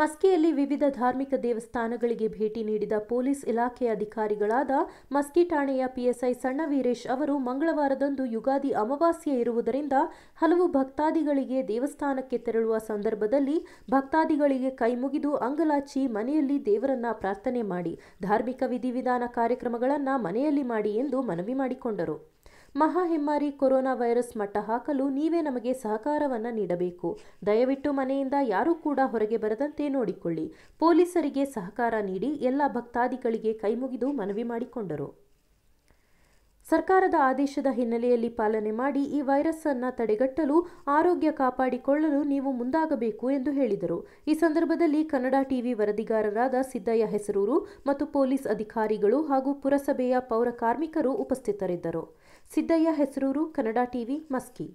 ಮಸ್ಕಿಯಲ್ಲಿ ವಿವಿಧ ಧಾರ್ಮಿಕ ದೇವಸ್ಥಾನಗಳಿಗೆ ಭೇಟಿ ನೀಡಿದ ಪೊಲೀಸ್ ಇಲಾಖೆ ಅಧಿಕಾರಿಗಳಾದ ಮಸ್ಕಿ ಠಾಣೆಯ ಪಿಎಸ್ಐ ಸಣ್ಣ ವೀರೇಶ್ ಅವರು ಮಂಗಳವಾರದಂದು ಯುಗಾದಿ ಅಮಾವಾಸ್ಯೆ ಇರುವುದರಿಂದ ಹಲವು ಭಕ್ತಾದಿಗಳಿಗೆ ದೇವಸ್ಥಾನಕ್ಕೆ ತೆರಳುವ ಸಂದರ್ಭದಲ್ಲಿ ಭಕ್ತಾದಿಗಳಿಗೆ ಕೈಮುಗಿದು ಅಂಗಲಾಚಿ ಮನೆಯಲ್ಲಿ ದೇವರನ್ನ ಪ್ರಾರ್ಥನೆ ಮಾಡಿ ಧಾರ್ಮಿಕ ವಿಧಿವಿಧಾನ ಕಾರ್ಯಕ್ರಮಗಳನ್ನು ಮನೆಯಲ್ಲಿ ಮಾಡಿ ಎಂದು ಮನವಿ ಮಾಡಿಕೊಂಡರು ಮಹಾ ಹೆಮ್ಮಾರಿ ಕೊರೋನಾ ವೈರಸ್ ಮಟ್ಟ ಹಾಕಲು ನೀವೇ ನಮಗೆ ಸಹಕಾರವನ್ನು ನೀಡಬೇಕು ದಯವಿಟ್ಟು ಮನೆಯಿಂದ ಯಾರೂ ಕೂಡ ಹೊರಗೆ ಬರದಂತೆ ನೋಡಿಕೊಳ್ಳಿ ಪೊಲೀಸರಿಗೆ ಸಹಕಾರ ನೀಡಿ ಎಲ್ಲ ಭಕ್ತಾದಿಗಳಿಗೆ ಕೈಮುಗಿದು ಮನವಿ ಮಾಡಿಕೊಂಡರು ಸರ್ಕಾರದ ಆದೇಶದ ಹಿನ್ನೆಲೆಯಲ್ಲಿ ಪಾಲನೆ ಮಾಡಿ ಈ ವೈರಸ್ ಅನ್ನು ತಡೆಗಟ್ಟಲು ಆರೋಗ್ಯ ಕಾಪಾಡಿಕೊಳ್ಳಲು ನೀವು ಮುಂದಾಗಬೇಕು ಎಂದು ಹೇಳಿದರು ಈ ಸಂದರ್ಭದಲ್ಲಿ ಕನ್ನಡ ಟಿವಿ ವರದಿಗಾರರಾದ ಸಿದ್ದಯ್ಯ ಹೆಸರೂರು ಮತ್ತು ಪೊಲೀಸ್ ಅಧಿಕಾರಿಗಳು ಹಾಗೂ ಪುರಸಭೆಯ ಪೌರ ಕಾರ್ಮಿಕರು ಉಪಸ್ಥಿತರಿದ್ದರು ಸಿದ್ದಯ್ಯ ಹೆಸರೂರು ಕನ್ನಡ ಟಿವಿ ಮಸ್ಕಿ